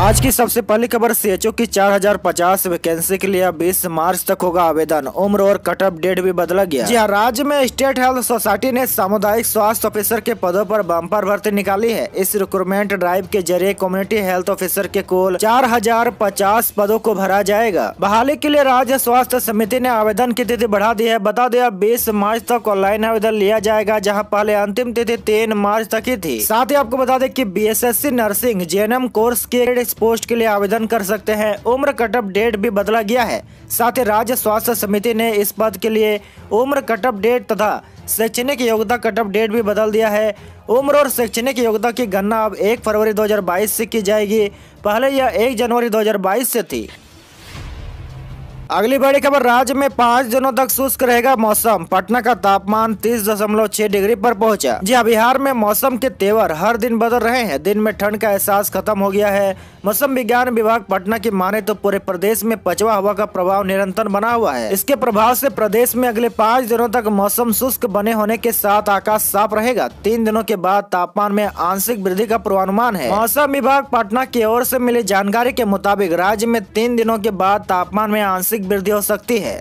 आज की सबसे पहली खबर सी एच ओ की 4050 वैकेंसी के लिए 20 मार्च तक होगा आवेदन उम्र और कट ऑफ डेट भी बदला गया जी हाँ, राज्य में स्टेट हेल्थ सोसाइटी ने सामुदायिक स्वास्थ्य ऑफिसर के पदों पर बम्पर भर्ती निकाली है इस रिक्रूटमेंट ड्राइव के जरिए कम्युनिटी हेल्थ ऑफिसर के कुल 4050 पदों को भरा जाएगा बहाली के लिए राज्य स्वास्थ्य समिति ने आवेदन की तिथि बढ़ा दी है बता दिया बीस मार्च तक ऑनलाइन आवेदन लिया जाएगा जहाँ पहले अंतिम तिथि तीन मार्च तक ही थी साथ ही आपको बता दें की बी नर्सिंग जे कोर्स के इस पोस्ट के लिए आवेदन कर सकते हैं उम्र कट डेट भी बदला गया है साथ ही राज्य स्वास्थ्य समिति ने इस पद के लिए उम्र कट डेट तथा शैक्षणिक योग्यता कट डेट भी बदल दिया है उम्र और शैक्षणिक योग्यता की गणना अब 1 फरवरी 2022 से की जाएगी पहले यह 1 जनवरी 2022 से थी अगली बड़ी खबर राज्य में पाँच दिनों तक शुष्क रहेगा मौसम पटना का तापमान तीस दशमलव छह डिग्री पर पहुंचा। जी हाँ बिहार में मौसम के तेवर हर दिन बदल रहे हैं दिन में ठंड का एहसास खत्म हो गया है मौसम विज्ञान विभाग पटना की माने तो पूरे प्रदेश में पचवा हवा का प्रभाव निरंतर बना हुआ है इसके प्रभाव से प्रदेश में अगले पाँच दिनों तक मौसम शुष्क बने होने के साथ आकाश साफ रहेगा तीन दिनों के बाद तापमान में आंशिक वृद्धि का पूर्वानुमान है मौसम विभाग पटना की ओर ऐसी मिली जानकारी के मुताबिक राज्य में तीन दिनों के बाद तापमान में आंशिक एक वृद्धि हो सकती है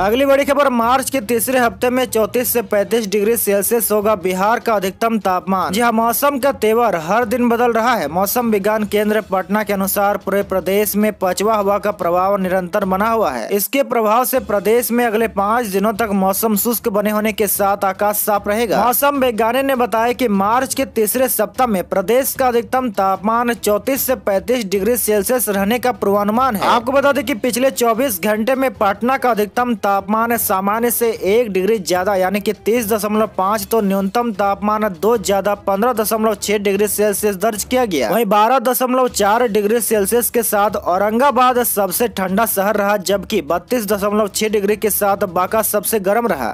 अगली बड़ी खबर मार्च के तीसरे हफ्ते में 34 से 35 डिग्री सेल्सियस होगा बिहार का अधिकतम तापमान यह मौसम का तेवर हर दिन बदल रहा है मौसम विज्ञान केंद्र पटना के अनुसार पूरे प्रदेश में पचवा हवा का प्रभाव निरंतर बना हुआ है इसके प्रभाव से प्रदेश में अगले पाँच दिनों तक मौसम शुष्क बने होने के साथ आकाश साफ रहेगा मौसम वैज्ञानिक ने बताया की मार्च के तीसरे सप्ताह में प्रदेश का अधिकतम तापमान चौतीस ऐसी पैंतीस डिग्री सेल्सियस रहने का पूर्वानुमान है आपको बता दें की पिछले चौबीस घंटे में पटना का अधिकतम तापमान सामान्य से एक डिग्री ज़्यादा यानी कि तीस दशमलव पाँच तो न्यूनतम तापमान दो ज़्यादा पंद्रह दशमलव छह डिग्री सेल्सियस दर्ज किया गया वही बारह दशमलव चार डिग्री सेल्सियस के साथ औरंगाबाद सबसे ठंडा शहर रहा जबकि बत्तीस दशमलव छह डिग्री के साथ बांका सबसे गर्म रहा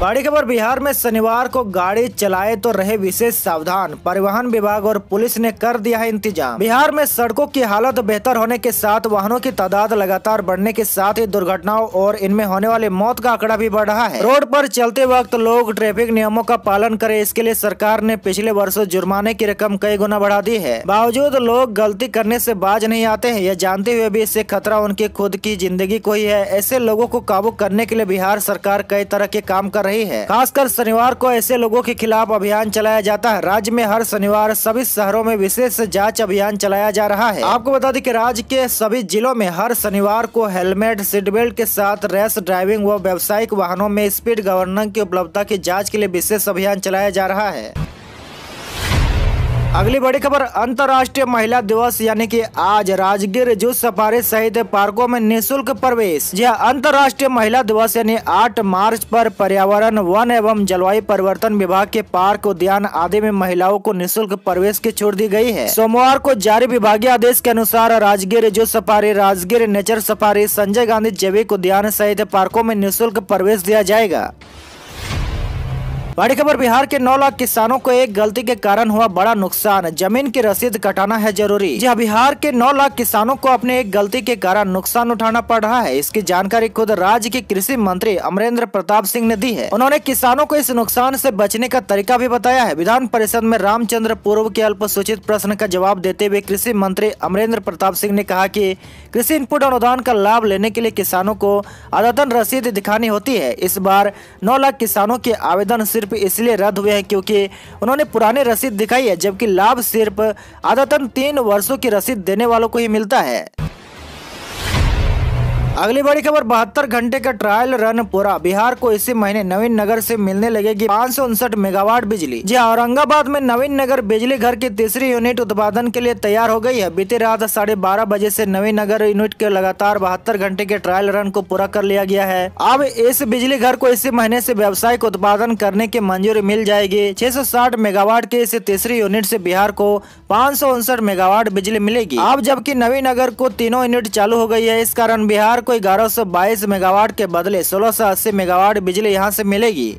बड़ी खबर बिहार में शनिवार को गाड़ी चलाए तो रहे विशेष सावधान परिवहन विभाग और पुलिस ने कर दिया है इंतजाम बिहार में सड़कों की हालत बेहतर होने के साथ वाहनों की तादाद लगातार बढ़ने के साथ ही दुर्घटनाओं और इनमें होने वाले मौत का आंकड़ा भी बढ़ रहा है रोड पर चलते वक्त लोग ट्रैफिक नियमों का पालन करे इसके लिए सरकार ने पिछले वर्षो जुर्माने की रकम कई गुना बढ़ा दी है बावजूद लोग गलती करने ऐसी बाज नहीं आते है यह जानते हुए भी इससे खतरा उनकी खुद की जिंदगी को ही है ऐसे लोगो को काबू करने के लिए बिहार सरकार कई तरह के काम कर रही है खासकर शनिवार को ऐसे लोगों के खिलाफ अभियान चलाया जाता है राज्य में हर शनिवार सभी शहरों में विशेष जाँच अभियान चलाया जा रहा है आपको बता दें की राज्य के सभी जिलों में हर शनिवार को हेलमेट सीट बेल्ट के साथ रेस ड्राइविंग व व्यावसायिक वाहनों में स्पीड गवर्नर की उपलब्धता की जाँच के लिए विशेष अभियान चलाया जा रहा है अगली बड़ी खबर अंतर्राष्ट्रीय महिला दिवस यानी कि आज राजगीर जू सफारी सहित पार्कों में निशुल्क प्रवेश यह अंतर्राष्ट्रीय महिला दिवस यानी 8 मार्च पर पर्यावरण वन एवं जलवायु परिवर्तन विभाग के पार्क उद्यान आदि में महिलाओं को निशुल्क प्रवेश की छूट दी गई है सोमवार को जारी विभागीय आदेश के अनुसार Rajgir zoo safari Rajgir nature safari Sanjay Gandhi जैविक उद्यान सहित पार्को में निःशुल्क प्रवेश दिया जाएगा बड़ी खबर बिहार के 9 लाख किसानों को एक गलती के कारण हुआ बड़ा नुकसान जमीन की रसीद कटाना है जरूरी जहाँ बिहार के 9 लाख किसानों को अपने एक गलती के कारण नुकसान उठाना पड़ रहा है इसकी जानकारी खुद राज्य के कृषि मंत्री अमरेंद्र प्रताप सिंह ने दी है उन्होंने किसानों को इस नुकसान ऐसी बचने का तरीका भी बताया है विधान परिषद में रामचंद्र पूर्व के अल्पसूचित प्रश्न का जवाब देते हुए कृषि मंत्री अमरेंद्र प्रताप सिंह ने कहा की कृषि इनपुट अनुदान का लाभ लेने के लिए किसानों को अदतन रसीद दिखानी होती है इस बार नौ लाख किसानों के आवेदन सिर्फ इसलिए रद्द हुए हैं क्योंकि उन्होंने पुराने रसीद दिखाई है जबकि लाभ सिर्फ आदतन तीन वर्षों की रसीद देने वालों को ही मिलता है अगली बड़ी खबर बहत्तर घंटे का ट्रायल रन पूरा बिहार को इसी महीने नवीन नगर से मिलने लगेगी पाँच सौ उनसठ मेगावाट बिजली जी हाँ, औरंगाबाद में नवीन नगर बिजली घर की तीसरी यूनिट उत्पादन के लिए तैयार हो गई है बीती रात साढ़े बारह बजे से नवीन नगर यूनिट के लगातार बहत्तर घंटे के ट्रायल रन को पूरा कर लिया गया है अब इस बिजली घर को इसी महीने ऐसी व्यावसायिक उत्पादन करने की मंजूरी मिल जाएगी छह मेगावाट के इस तीसरी यूनिट ऐसी बिहार को पाँच मेगावाट बिजली मिलेगी अब जबकि नवीन नगर को तीनों यूनिट चालू हो गयी है इस कारण बिहार को को 1122 मेगावाट के बदले 1680 मेगावाट बिजली यहां से मिलेगी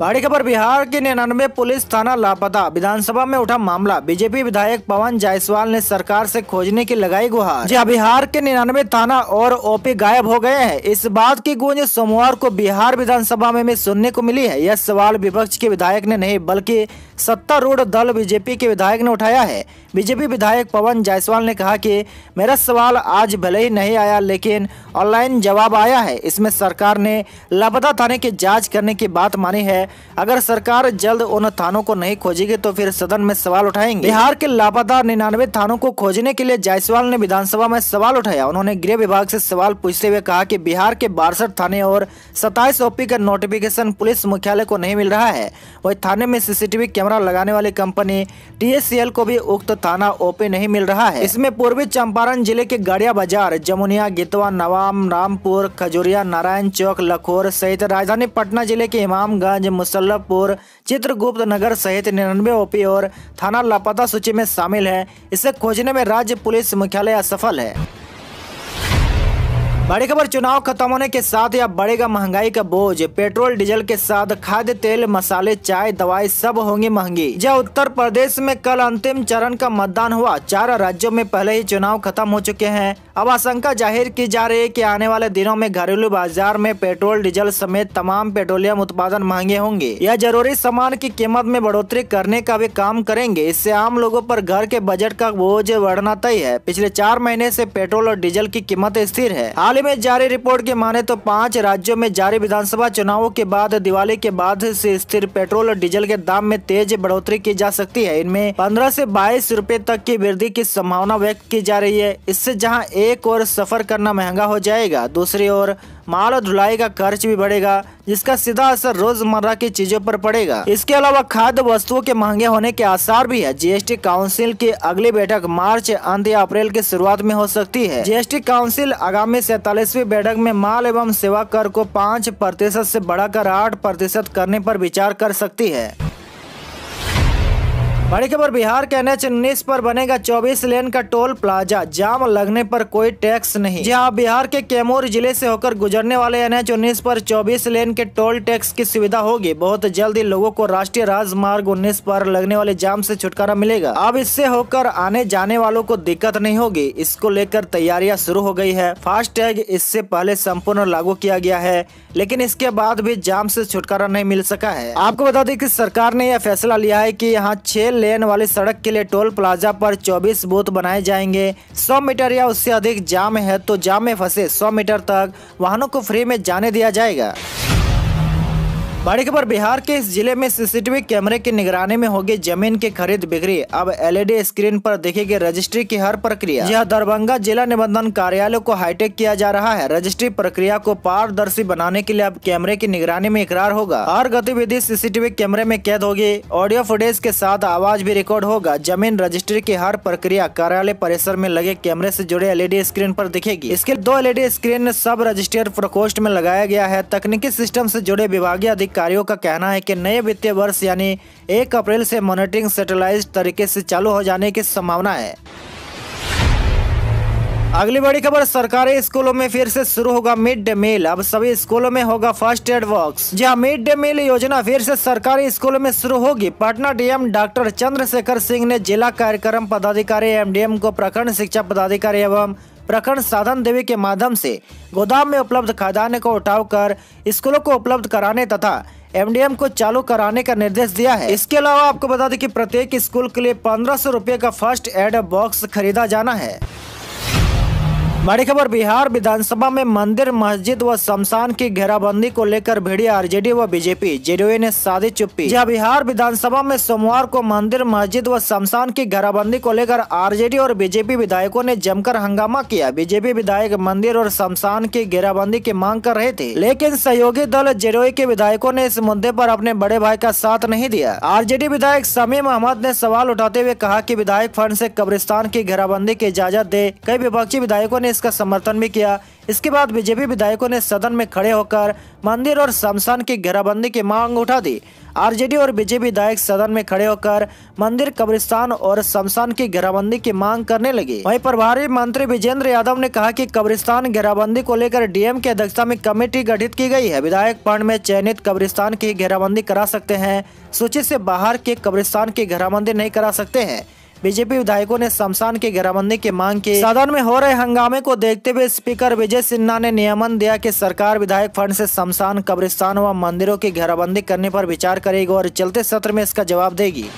बड़ी खबर बिहार के निन्यानवे पुलिस थाना लापता विधानसभा में उठा मामला बीजेपी विधायक पवन जायसवाल ने सरकार से खोजने की लगाई गुहार जी हाँ, बिहार के निन्यानवे थाना और ओपी गायब हो गए हैं इस बात की गूंज सोमवार को बिहार विधानसभा में, में सुनने को मिली है यह सवाल विपक्ष के विधायक ने नहीं बल्कि सत्तारूढ़ दल बीजेपी के विधायक ने उठाया है बीजेपी विधायक पवन जायसवाल ने कहा कि मेरा सवाल आज भले ही नहीं आया लेकिन ऑनलाइन जवाब आया है इसमें सरकार ने लापता थाने की जांच करने की बात मानी है अगर सरकार जल्द उन थानों को नहीं खोजेगी तो फिर सदन में सवाल उठाएंगे बिहार के लापता निन्यानवे थानों को खोजने के लिए जायसवाल ने विधानसभा में सवाल उठाया उन्होंने गृह विभाग ऐसी सवाल पूछते हुए कहा की बिहार के बासठ थाने और सताईस ओपी का नोटिफिकेशन पुलिस मुख्यालय को नहीं मिल रहा है वही थाने में सीसीटीवी कैमरा लगाने वाली कंपनी टी को भी उक्त थाना ओपी नहीं मिल रहा है इसमें पूर्वी चंपारण जिले के गड़िया बाजार जमुनिया गितवा नवाम रामपुर खजुरिया नारायण चौक लखोर सहित राजधानी पटना जिले के इमामगंज मुसल्लपुर चित्रगुप्त नगर सहित निन्यानवे ओपी और थाना लापता सूची में शामिल है इसे खोजने में राज्य पुलिस मुख्यालय असफल है बड़ी खबर चुनाव खत्म होने के साथ या बढ़ेगा महंगाई का बोझ पेट्रोल डीजल के साथ खाद्य तेल मसाले चाय दवाई सब होंगी महंगी जब उत्तर प्रदेश में कल अंतिम चरण का मतदान हुआ चार राज्यों में पहले ही चुनाव खत्म हो चुके हैं अब आशंका जाहिर की जा रही है कि आने वाले दिनों में घरेलू बाजार में पेट्रोल डीजल समेत तमाम पेट्रोलियम उत्पादन महंगे होंगे यह जरूरी सामान की कीमत में बढ़ोतरी करने का भी काम करेंगे इससे आम लोगों पर घर के बजट का बोझ बढ़ना तय है पिछले चार महीने से पेट्रोल और डीजल की कीमत स्थिर है हाल ही में जारी रिपोर्ट के माने तो पाँच राज्यों में जारी विधानसभा चुनावों के बाद दिवाली के बाद ऐसी स्थिर पेट्रोल और डीजल के दाम में तेज बढ़ोतरी की जा सकती है इनमें पंद्रह ऐसी बाईस रूपए तक की वृद्धि की संभावना व्यक्त की जा रही है इससे जहाँ एक और सफ़र करना महंगा हो जाएगा दूसरी ओर माल और धुलाई का खर्च भी बढ़ेगा जिसका सीधा असर रोजमर्रा की चीजों पर पड़ेगा इसके अलावा खाद्य वस्तुओं के महंगे होने के आसार भी है जीएसटी काउंसिल की अगली बैठक मार्च अंत या अप्रैल की शुरुआत में हो सकती है जीएसटी काउंसिल आगामी सैतालीसवीं बैठक में माल एवं सेवा कर को पाँच प्रतिशत ऐसी बढ़ाकर आठ प्रतिशत करने आरोप विचार कर सकती है बड़ी खबर बिहार के एन एच उन्नीस पर बनेगा 24 लेन का टोल प्लाजा जाम लगने पर कोई टैक्स नहीं जहां बिहार के कैमूर जिले से होकर गुजरने वाले एन एच उन्नीस पर 24 लेन के टोल टैक्स की सुविधा होगी बहुत जल्द ही लोगों को राष्ट्रीय राजमार्ग उन्नीस पर लगने वाले जाम से छुटकारा मिलेगा अब इससे होकर आने जाने वालों को दिक्कत नहीं होगी इसको लेकर तैयारियाँ शुरू हो गयी है फास्ट टैग इससे पहले सम्पूर्ण लागू किया गया है लेकिन इसके बाद भी जाम ऐसी छुटकारा नहीं मिल सका है आपको बता दें की सरकार ने यह फैसला लिया है की यहाँ छह लेन वाली सड़क के लिए टोल प्लाजा पर 24 बूथ बनाए जाएंगे 100 मीटर या उससे अधिक जाम है तो जाम में फंसे 100 मीटर तक वाहनों को फ्री में जाने दिया जाएगा बड़ी खबर बिहार के इस जिले में सीसीटीवी कैमरे की निगरानी में होगी जमीन की खरीद बिक्री अब एलईडी स्क्रीन पर दिखेगी रजिस्ट्री की हर प्रक्रिया यह दरभंगा जिला निबंधन कार्यालय को हाईटेक किया जा रहा है रजिस्ट्री प्रक्रिया को पारदर्शी बनाने के लिए अब कैमरे की निगरानी में इकरार होगा हर गतिविधि सीसीटीवी कैमरे में कैद होगी ऑडियो फुटेज के साथ आवाज भी रिकॉर्ड होगा जमीन रजिस्ट्री की हर प्रक्रिया कार्यालय परिसर में लगे कैमरे ऐसी जुड़े एलईडी स्क्रीन आरोप दिखेगी इसके दो एलईडी स्क्रीन सब रजिस्ट्रियर प्रकोष्ठ में लगाया गया है तकनीकी सिस्टम ऐसी जुड़े विभागीय अधिकारी अधिकारियों का कहना है कि नए वित्तीय वर्ष यानी एक अप्रैल से मॉनिटरिंग सेटेलाइज तरीके से चालू हो जाने की संभावना है अगली बड़ी खबर सरकारी स्कूलों में फिर से शुरू होगा मिड डे मील अब सभी स्कूलों में होगा फर्स्ट एड बॉक्स जहां मिड डे मील योजना फिर से सरकारी स्कूलों में शुरू होगी पटना डीएम डॉक्टर चंद्रशेखर सिंह ने जिला कार्यक्रम पदाधिकारी एमडीएम को प्रखंड शिक्षा पदाधिकारी एवं प्रखंड साधन देवी के माध्यम से गोदाम में उपलब्ध खदान को उठाव कर स्कूलों को उपलब्ध कराने तथा एमडीएम को चालू कराने का निर्देश दिया है इसके अलावा आपको बता दें कि प्रत्येक स्कूल के लिए पंद्रह सौ का फर्स्ट एड बॉक्स खरीदा जाना है बड़ी खबर बिहार विधानसभा में मंदिर मस्जिद व शमशान की घेराबंदी को लेकर भिड़ी आरजेडी व बीजेपी जेडीओ ने शादी चुप्पी जहाँ बिहार विधानसभा में सोमवार को मंदिर मस्जिद व शमशान की घेराबंदी को लेकर आरजेडी और बीजेपी विधायकों ने जमकर हंगामा किया बीजेपी विधायक मंदिर और शमशान की घेराबंदी की मांग कर रहे थे लेकिन सहयोगी दल जेडीओ के विधायकों ने इस मुद्दे आरोप अपने बड़े भाई का साथ नहीं दिया आरजेडी विधायक समीम अहमद ने सवाल उठाते हुए कहा की विधायक फंड ऐसी कब्रिस्तान की घेराबंदी की इजाजत दे कई विपक्षी विधायकों ने का समर्थन भी किया इसके बाद बीजेपी विधायकों ने सदन में खड़े होकर मंदिर और शमशान की घेराबंदी की मांग उठा दी आरजेडी और बीजेपी विधायक सदन में खड़े होकर मंदिर कब्रिस्तान और शमशान की घेराबंदी की मांग करने लगे वहीं प्रभारी मंत्री विजेंद्र यादव ने कहा कि कब्रिस्तान घेराबंदी को लेकर डीएम के अध्यक्षता में कमेटी गठित की गई है विधायक पंड में चयनित कब्रिस्तान की घेराबंदी करा सकते हैं सूची से बाहर के कब्रिस्तान की घेराबंदी नहीं करा सकते हैं बीजेपी विधायकों ने शमशान की घेराबंदी की मांग की सदन में हो रहे हंगामे को देखते हुए स्पीकर विजय सिन्हा ने नियमन दिया की सरकार विधायक फंड ऐसी शमशान कब्रिस्तान व मंदिरों की घेराबंदी करने पर विचार करेगी और चलते सत्र में इसका जवाब देगी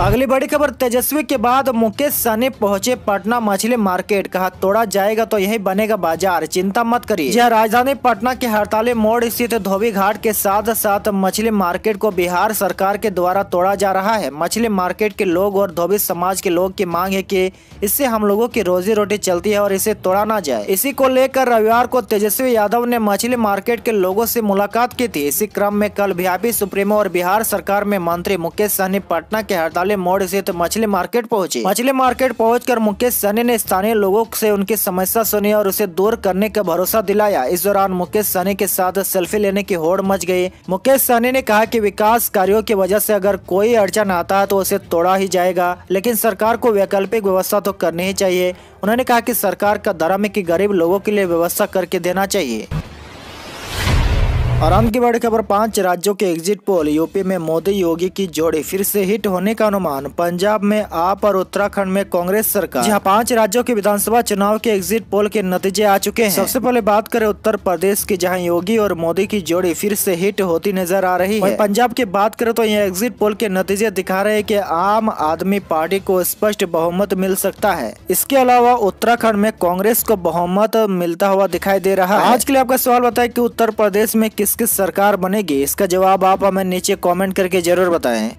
अगली बड़ी खबर तेजस्वी के बाद मुकेश सहनी पहुंचे पटना मछली मार्केट कहा तोड़ा जाएगा तो यही बनेगा बाजार चिंता मत करिए यह राजधानी पटना के हड़ताली मोड़ स्थित धोबी घाट के साथ साथ मछली मार्केट को बिहार सरकार के द्वारा तोड़ा जा रहा है मछली मार्केट के लोग और धोबी समाज के लोग की मांग है की इससे हम लोगों की रोजी रोटी चलती है और इसे तोड़ा ना जाए इसी को लेकर रविवार को तेजस्वी यादव ने मछली मार्केट के लोगो ऐसी मुलाकात की थी इसी क्रम में कल बिहार सुप्रीमो और बिहार सरकार में मंत्री मुकेश सहनी पटना के हड़ताल साले मोड़ से तो मछली मार्केट पहुंचे मछली मार्केट पहुँच कर मुकेश सहनी ने स्थानीय लोगों से उनकी समस्या सुनी और उसे दूर करने का भरोसा दिलाया इस दौरान मुकेश सहनी के साथ सेल्फी लेने की होड़ मच गई मुकेश सहनी ने कहा की विकास कार्यो की वजह से अगर कोई अड़चन आता है तो उसे तोड़ा ही जाएगा लेकिन सरकार को वैकल्पिक व्यवस्था तो करनी ही चाहिए उन्होंने कहा कि सरकार का धर्म है कि गरीब लोगों के लिए व्यवस्था करके देना चाहिए और अंत की बड़ी खबर पांच राज्यों के एग्जिट पोल यूपी में मोदी योगी की जोड़ी फिर से हिट होने का अनुमान पंजाब में आप और उत्तराखंड में कांग्रेस सरकार जहां पांच राज्यों के विधानसभा चुनाव के एग्जिट पोल के नतीजे आ चुके हैं सबसे पहले बात करें उत्तर प्रदेश की जहां योगी और मोदी की जोड़ी फिर से हिट होती नजर आ रही है पंजाब की बात करें तो यहाँ एग्जिट पोल के नतीजे दिखा रहे हैं की आम आदमी पार्टी को स्पष्ट बहुमत मिल सकता है इसके अलावा उत्तराखंड में कांग्रेस को बहुमत मिलता हुआ दिखाई दे रहा है आज के लिए आपका सवाल बताए की उत्तर प्रदेश में किस किस किस सरकार बनेगी इसका जवाब आप हमें नीचे कमेंट करके जरूर बताएं